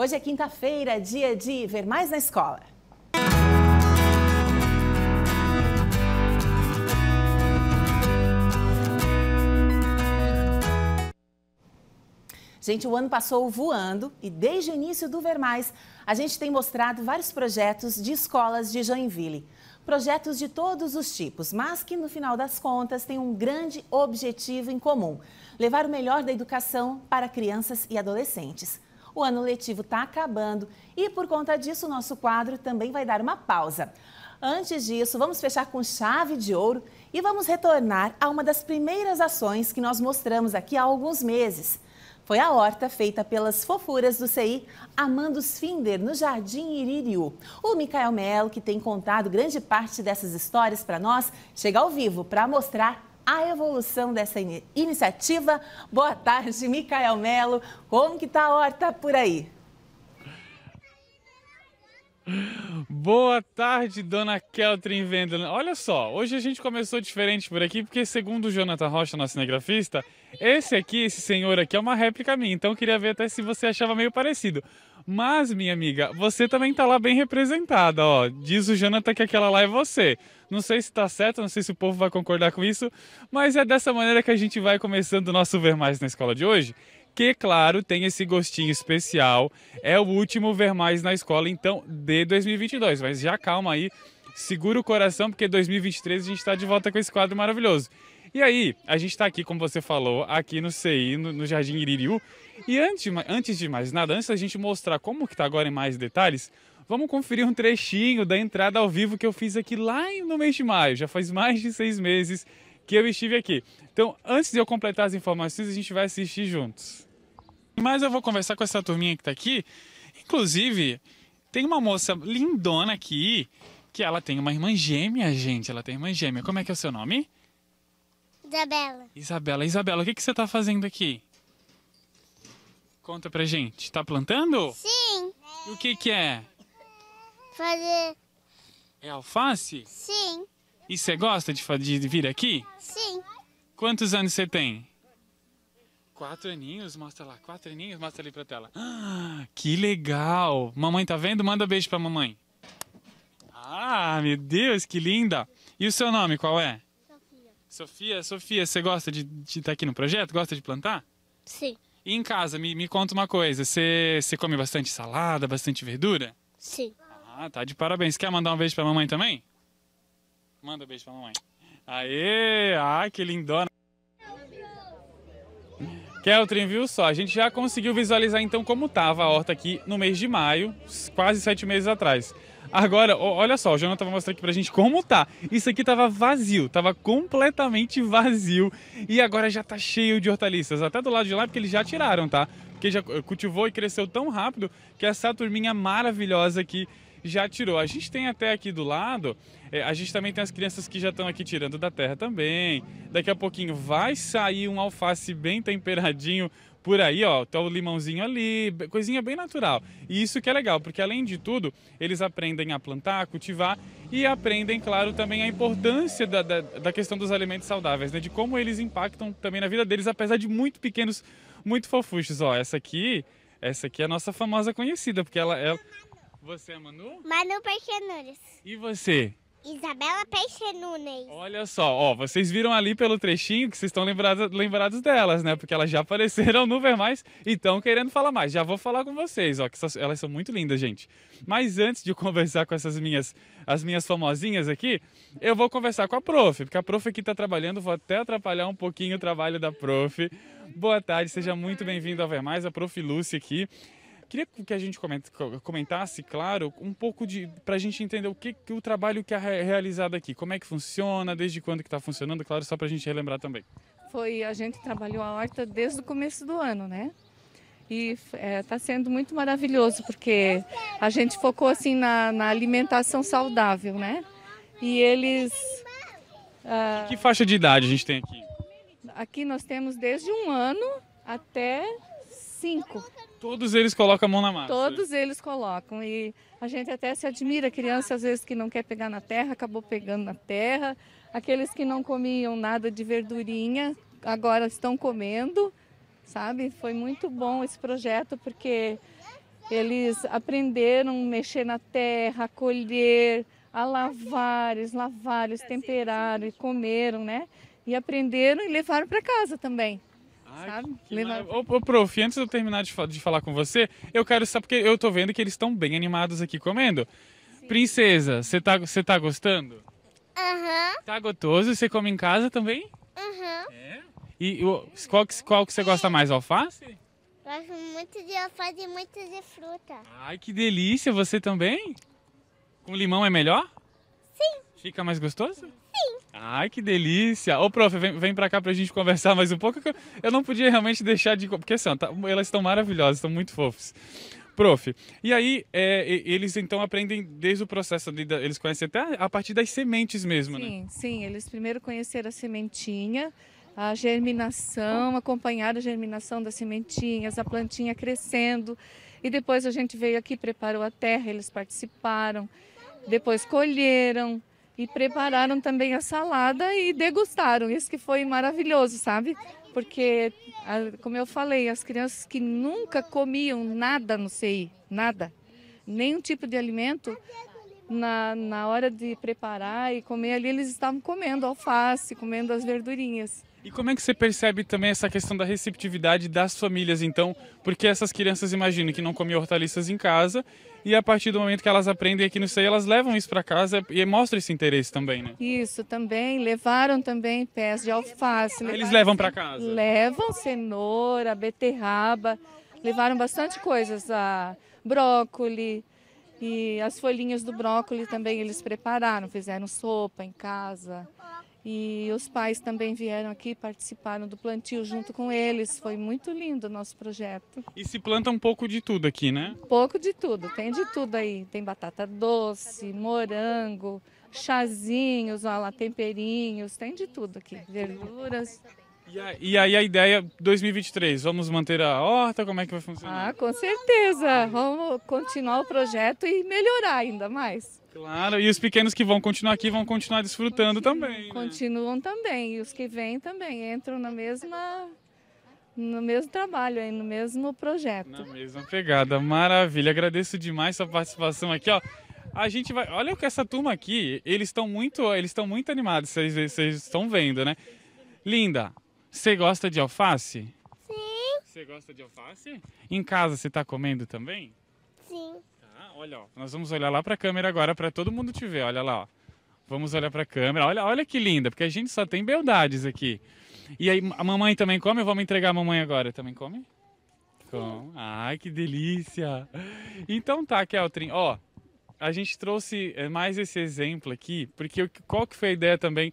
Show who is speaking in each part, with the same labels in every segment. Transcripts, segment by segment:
Speaker 1: Hoje é quinta-feira, dia de ver mais na escola. Gente, o ano passou voando e desde o início do Ver Mais, a gente tem mostrado vários projetos de escolas de Joinville. Projetos de todos os tipos, mas que no final das contas têm um grande objetivo em comum: levar o melhor da educação para crianças e adolescentes o ano letivo está acabando e, por conta disso, o nosso quadro também vai dar uma pausa. Antes disso, vamos fechar com chave de ouro e vamos retornar a uma das primeiras ações que nós mostramos aqui há alguns meses. Foi a horta feita pelas fofuras do CI Amandos Finder, no Jardim Iririu. O Micael Melo, que tem contado grande parte dessas histórias para nós, chega ao vivo para mostrar a evolução dessa in iniciativa. Boa tarde, Micael Melo. Como que tá a horta por aí?
Speaker 2: Boa tarde, dona Keltrin Vendel. Olha só, hoje a gente começou diferente por aqui, porque segundo o Jonathan Rocha, nosso cinegrafista, esse aqui, esse senhor aqui, é uma réplica minha. Então eu queria ver até se você achava meio parecido. Mas, minha amiga, você também tá lá bem representada, ó. Diz o Jonathan que aquela lá é você. Não sei se tá certo, não sei se o povo vai concordar com isso, mas é dessa maneira que a gente vai começando o nosso Ver Mais na escola de hoje que, claro, tem esse gostinho especial. É o último ver mais na escola, então, de 2022. Mas já calma aí, segura o coração, porque 2023 a gente está de volta com esse quadro maravilhoso. E aí, a gente está aqui, como você falou, aqui no CI, no, no Jardim Iririú. E antes, antes de mais nada, antes da gente mostrar como que tá agora em mais detalhes, vamos conferir um trechinho da entrada ao vivo que eu fiz aqui lá no mês de maio. Já faz mais de seis meses que eu estive aqui. Então, antes de eu completar as informações, a gente vai assistir juntos. Mas eu vou conversar com essa turminha que está aqui. Inclusive, tem uma moça lindona aqui, que ela tem uma irmã gêmea, gente. Ela tem irmã gêmea. Como é que é o seu nome? Isabela. Isabela, Isabela, o que, que você está fazendo aqui? Conta pra gente. Está plantando? Sim. E o que que é? Fazer... É alface? Sim. E você gosta de, de vir aqui? Sim. Quantos anos você tem? Quatro aninhos, mostra lá. Quatro aninhos, mostra ali pra tela. Ah, que legal! Mamãe tá vendo? Manda beijo pra mamãe. Ah, meu Deus, que linda! E o seu nome qual é? Sofia, Sofia, você gosta de estar tá aqui no projeto? Gosta de plantar? Sim. E em casa, me, me conta uma coisa. Você, come bastante salada, bastante verdura? Sim. Ah, tá de parabéns. Quer mandar um beijo pra mamãe também? Manda um beijo pra mamãe. Aê! Ah, que lindona! Keltrin, viu só? A gente já conseguiu visualizar então como tava a horta aqui no mês de maio, quase sete meses atrás. Agora, olha só, o Jonathan vai mostrar aqui pra gente como tá. Isso aqui tava vazio, tava completamente vazio e agora já tá cheio de hortaliças. Até do lado de lá, porque eles já tiraram, tá? Porque já cultivou e cresceu tão rápido que essa turminha maravilhosa aqui já tirou. A gente tem até aqui do lado, é, a gente também tem as crianças que já estão aqui tirando da terra também. Daqui a pouquinho vai sair um alface bem temperadinho por aí, ó, tem tá o limãozinho ali, coisinha bem natural. E isso que é legal, porque além de tudo, eles aprendem a plantar, a cultivar e aprendem, claro, também a importância da, da, da questão dos alimentos saudáveis, né? De como eles impactam também na vida deles, apesar de muito pequenos, muito fofuchos. Ó, essa aqui, essa aqui é a nossa famosa conhecida, porque ela... é. Você é Manu? Manu Peixenunes. E você? Isabela Peixe Nunes. Olha só, ó, vocês viram ali pelo trechinho que vocês estão lembrados, lembrados delas, né? Porque elas já apareceram no Ver Mais e estão querendo falar mais. Já vou falar com vocês, ó, que essas, elas são muito lindas, gente. Mas antes de conversar com essas minhas, as minhas famosinhas aqui, eu vou conversar com a prof, porque a prof aqui está trabalhando, vou até atrapalhar um pouquinho o trabalho da prof. Boa tarde, seja muito bem-vindo ao Ver Mais, a prof Lúcia aqui. Queria que a gente comentasse, claro, um pouco de para a gente entender o que, que, o trabalho que é realizado aqui, como é que funciona, desde quando que está funcionando, claro, só para a gente relembrar também.
Speaker 3: Foi a gente trabalhou a horta desde o começo do ano, né? E está é, tá sendo muito maravilhoso porque a gente focou assim na, na alimentação saudável, né? E eles uh... que
Speaker 2: faixa de idade a gente tem aqui?
Speaker 3: Aqui nós temos desde um ano até cinco. Todos
Speaker 2: eles colocam a mão na massa. Todos
Speaker 3: eles colocam. E a gente até se admira, criança às vezes que não quer pegar na terra, acabou pegando na terra. Aqueles que não comiam nada de verdurinha, agora estão comendo, sabe? Foi muito bom esse projeto, porque eles aprenderam a mexer na terra, a colher, a lavar, eles lavaram, eles temperaram e comeram, né? E aprenderam e levaram para casa também
Speaker 2: sabe? Levar... Ô, prof, antes de eu terminar de, de falar com você, eu quero saber, porque eu tô vendo que eles estão bem animados aqui comendo. Sim. Princesa, você tá, tá gostando? Aham. Uhum. Tá gostoso? Você come em casa também? Aham. Uhum. É? E o, qual, que, qual que você gosta é. mais, alface?
Speaker 3: Gosto muito de alface e muito de fruta.
Speaker 2: Ai, que delícia! Você também? Com limão é melhor? Sim. Fica mais gostoso? Sim. Ai, que delícia! Ô, prof, vem, vem pra cá pra gente conversar mais um pouco. Eu não podia realmente deixar de. Porque são, assim, tá, elas estão maravilhosas, estão muito fofas. Prof, e aí é, eles então aprendem desde o processo, de, eles conhecem até a partir das sementes mesmo, né? sim, né?
Speaker 3: Sim, eles primeiro conheceram a sementinha, a germinação, acompanharam a germinação das sementinhas, a plantinha crescendo. E depois a gente veio aqui, preparou a terra, eles participaram, depois colheram, e prepararam também a salada e degustaram. Isso que foi maravilhoso, sabe? Porque, como eu falei, as crianças que nunca comiam nada no CI, nada, nenhum tipo de alimento, na, na hora de preparar e comer ali, eles estavam comendo alface, comendo as verdurinhas.
Speaker 2: E como é que você percebe também essa questão da receptividade das famílias, então? Porque essas crianças, imaginam que não comiam hortaliças em casa, e a partir do momento que elas aprendem aqui no SEI, elas levam isso para casa e mostram esse interesse também, né?
Speaker 3: Isso, também. Levaram também pés de alface. Né? Eles levam para casa? Levam cenoura, beterraba, levaram bastante coisas, a brócoli, e as folhinhas do brócoli também eles prepararam, fizeram sopa em casa. E os pais também vieram aqui, participaram do plantio junto com eles. Foi muito lindo o nosso projeto.
Speaker 2: E se planta um pouco de tudo aqui, né?
Speaker 3: Pouco de tudo, tem de tudo aí. Tem batata doce, morango, chazinhos, ó lá, temperinhos, tem de tudo aqui. Verduras.
Speaker 2: E, a, e aí a ideia 2023, vamos manter a horta, como é que vai funcionar?
Speaker 3: Ah, com certeza, vamos continuar o projeto e melhorar ainda mais.
Speaker 2: Claro, e os pequenos que vão continuar aqui vão continuar desfrutando Continuam, também.
Speaker 3: Né? Continuam também, e os que vêm também entram na mesma no mesmo trabalho, aí, no mesmo projeto. Na
Speaker 2: mesma pegada, maravilha. Agradeço demais sua participação aqui, ó. A gente vai. Olha que essa turma aqui, eles estão muito, eles estão muito animados, vocês, vocês estão vendo, né? Linda, você gosta de alface? Sim. Você gosta de alface? Em casa você está comendo também? Sim. Tá, olha, ó. Nós vamos olhar lá para a câmera agora para todo mundo te ver. Olha lá, ó. Vamos olhar para a câmera. Olha, olha que linda, porque a gente só tem beldades aqui. E aí, a mamãe também come? Vamos entregar a mamãe agora. Também come? Com. Ai, que delícia. Então tá, Keltrin. Ó, a gente trouxe eh, mais esse exemplo aqui, porque qual que foi a ideia também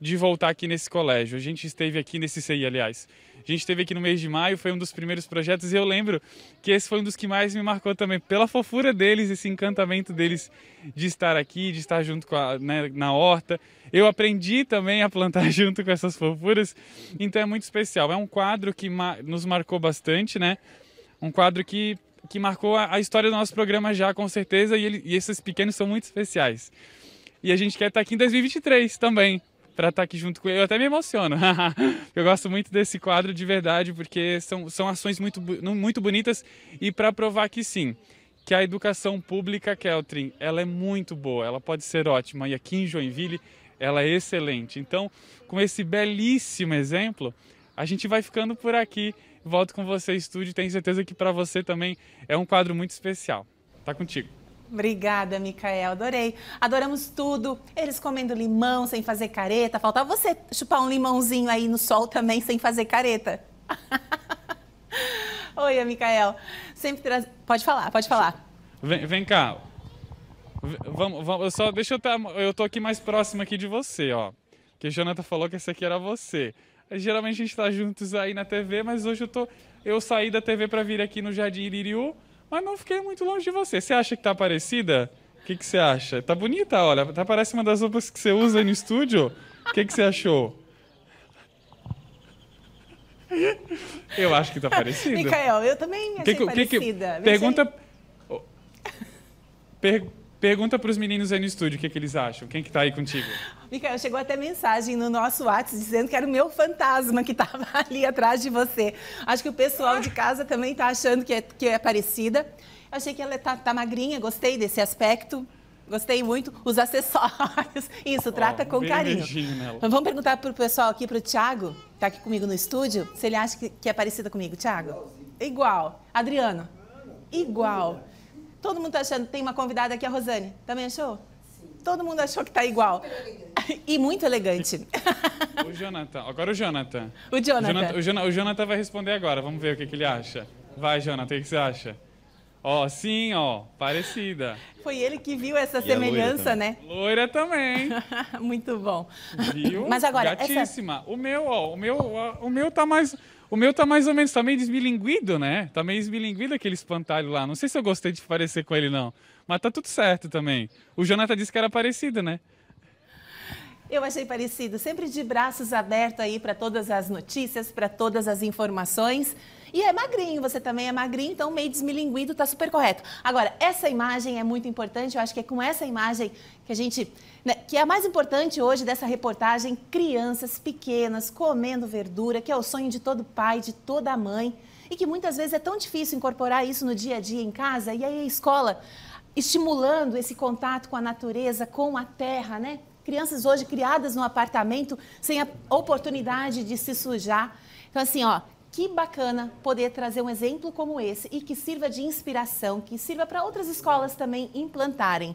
Speaker 2: de voltar aqui nesse colégio? A gente esteve aqui nesse CI, aliás. A gente esteve aqui no mês de maio, foi um dos primeiros projetos e eu lembro que esse foi um dos que mais me marcou também, pela fofura deles, esse encantamento deles de estar aqui, de estar junto a, né, na horta. Eu aprendi também a plantar junto com essas fofuras, então é muito especial. É um quadro que nos marcou bastante, né? Um quadro que que marcou a, a, história do nosso programa já, com certeza, e, ele, e esses pequenos são muito especiais. E a gente quer estar aqui em 2023 também, para estar aqui junto com ele. Eu até me emociono. eu gosto muito desse quadro de verdade, porque são, são ações muito, muito bonitas e para provar que sim, que a educação pública Keltrin, ela é muito boa, ela pode ser ótima e aqui em Joinville ela é excelente. Então, com esse belíssimo exemplo, a gente vai ficando por aqui. Volto com você, estúdio. Tenho certeza que para você também é um quadro muito especial. Tá contigo.
Speaker 1: Obrigada, Micael. Adorei. Adoramos tudo. Eles comendo limão sem fazer careta. Faltava você chupar um limãozinho aí no sol também sem fazer careta. Oi, Micael. Sempre traz... Pode falar, pode falar.
Speaker 2: Vem, vem cá. vamos, vamos, eu só deixa eu estar. Tá, eu tô aqui mais próximo aqui de você, ó. Que o Jonathan falou que esse aqui era você. Geralmente a gente está juntos aí na TV, mas hoje eu tô. Eu saí da TV para vir aqui no Jardim Iriu, mas não fiquei muito longe de você. Você acha que tá parecida? O que, que você acha? Tá bonita, olha. Tá, parece uma das roupas que você usa aí no estúdio. O que, que você achou? Eu acho que tá parecida. Micael,
Speaker 1: eu também achei que, parecida. Que, que, pergunta.
Speaker 2: Per Pergunta para os meninos aí no estúdio o que, é que eles acham. Quem que está aí contigo?
Speaker 1: Micael, chegou até mensagem no nosso WhatsApp dizendo que era o meu fantasma que estava ali atrás de você. Acho que o pessoal de casa também está achando que é, que é parecida. Achei que ela está tá magrinha, gostei desse aspecto. Gostei muito. Os acessórios. Isso, trata oh, com carinho. Vamos perguntar para o pessoal aqui, para o Thiago, tá aqui comigo no estúdio, se ele acha que, que é parecida comigo. Thiago? Igual. Adriano? Igual. Todo mundo está achando. Tem uma convidada aqui, a Rosane. Também achou? Sim. Todo mundo achou que está igual. E muito elegante.
Speaker 2: O Jonathan. Agora o Jonathan. O Jonathan. O Jonathan, o Jonathan vai responder agora. Vamos ver o que, que ele acha. Vai, Jonathan, o que você acha? Ó, oh, sim, ó, oh, parecida.
Speaker 1: Foi ele que viu essa e semelhança, loira né? Loira também. Muito bom. Viu? Mas agora, Gatíssima.
Speaker 2: Essa... O meu, ó, o meu, o meu tá mais o meu tá mais ou menos, tá meio desmilinguido, né? Tá meio desmilinguido aquele espantalho lá. Não sei se eu gostei de parecer com ele, não. Mas tá tudo certo também. O Jonathan disse que era parecido, né?
Speaker 1: Eu achei parecido, sempre de braços abertos aí para todas as notícias, para todas as informações. E é magrinho, você também é magrinho, então meio desmilinguido tá super correto. Agora, essa imagem é muito importante, eu acho que é com essa imagem que a gente. Né, que é a mais importante hoje dessa reportagem: crianças pequenas comendo verdura, que é o sonho de todo pai, de toda mãe. E que muitas vezes é tão difícil incorporar isso no dia a dia em casa, e aí a escola estimulando esse contato com a natureza, com a terra, né? Crianças hoje criadas no apartamento sem a oportunidade de se sujar. Então, assim, ó, que bacana poder trazer um exemplo como esse e que sirva de inspiração, que sirva para outras escolas também implantarem.